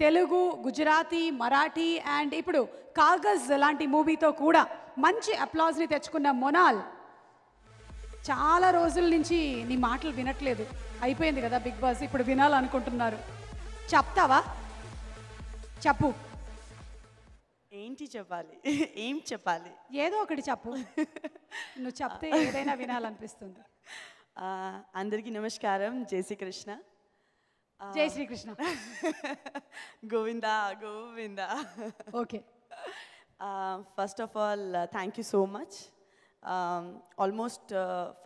Telugu Gujarati Marathi and ఇప్పుడు కాగజ్ లాంటి మూవీతో కూడా మంచి అప్లాజ్ని తెచ్చుకున్న మొనాల్ చాలా రోజుల నుంచి నీ మాటలు వినట్లేదు అయిపోయింది కదా బిగ్ బాస్ ఇప్పుడు వినాలనుకుంటున్నారు చెప్తావా చెప్పు ఏంటి చెప్పాలి ఏం చెప్పాలి ఏదో ఒకటి చెప్పు నువ్వు చెప్తే ఏదైనా వినాలనిపిస్తుంది అందరికీ నమస్కారం జై కృష్ణ జై Srikrishna Govinda Govinda okay first of all thank you so much almost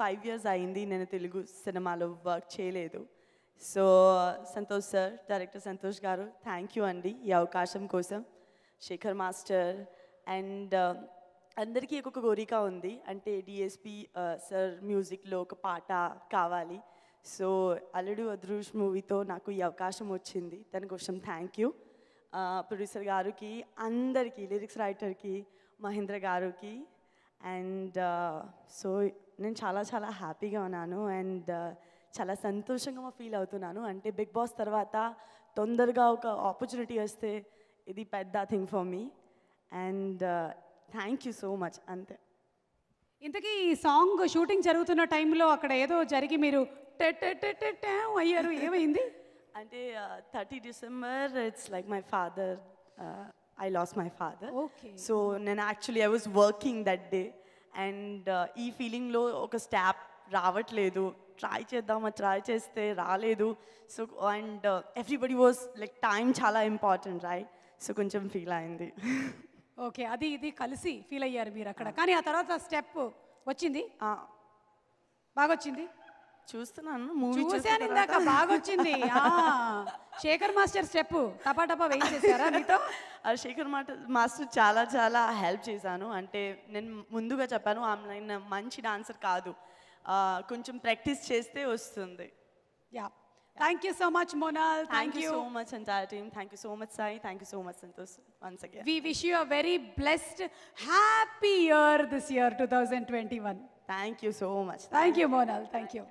five years అయింది నేను తెలుగు సినిమాలో వర్క్ చేయలేదు so Santosh sir director Santosh గారు థ్యాంక్ యూ అండి ఈ అవకాశం కోసం శేఖర్ మాస్టర్ అండ్ uh, అందరికీ ఒక కోరిక ఉంది అంటే డిఎస్పి సార్ మ్యూజిక్లో ఒక పాట కావాలి సో అల్లుడు అదృష్ మూవీతో నాకు ఈ అవకాశం వచ్చింది కోసం థ్యాంక్ యూ ప్రొడ్యూసర్ గారికి అందరికీ లిరిక్స్ రైటర్కి మహేంద్ర గారికి అండ్ సో నేను చాలా చాలా హ్యాపీగా ఉన్నాను అండ్ చాలా సంతోషంగా ఫీల్ అవుతున్నాను అంటే బిగ్ బాస్ తర్వాత తొందరగా ఒక ఆపర్చునిటీ వస్తే ఇది పెద్ద thing for me and thank you so much అంతే ఇంతకీ ఈ సాంగ్ షూటింగ్ జరుగుతున్న టైంలో అక్కడ ఏదో జరిగి మీరు అయ్యారు ఏమైంది అంటే thirty December it's like my father I lost my father so నేను actually I was working that day and ఈ ఫీలింగ్లో ఒక స్టాప్ రావట్లేదు ట్రై చేద్దామా ట్రై చేస్తే రాలేదు so and everybody was like time చాలా ఇంపార్టెంట్ రైట్ సో కొంచెం ఫీల్ అయింది ఓకే అది ఇది కలిసి ఫీల్ అయ్యారు మీరు అక్కడ కానీ ఆ తర్వాత స్టెప్ వచ్చింది బాగా వచ్చింది చూస్తున్నాను మూవీ చూశాను ఇందాక బాగా వచ్చింది శేఖర్ మాస్టర్ స్టెప్ టపా టపా వేయించేసారా మీతో ఆ శేఖర్ మాస్టర్ చాలా చాలా హెల్ప్ చేశాను అంటే నేను ముందుగా చెప్పాను ఆమె మంచి డాన్సర్ కాదు కొంచెం ప్రాక్టీస్ చేస్తే వస్తుంది yeah Thank you so much, Monal. Thank, Thank you. you. so much, entire team. Thank you so much, Sai. Thank you so much, Santosh, once again. We wish you a very blessed, happy year this year, 2021. Thank you so much. Thank, Thank you, Monal. Thank you.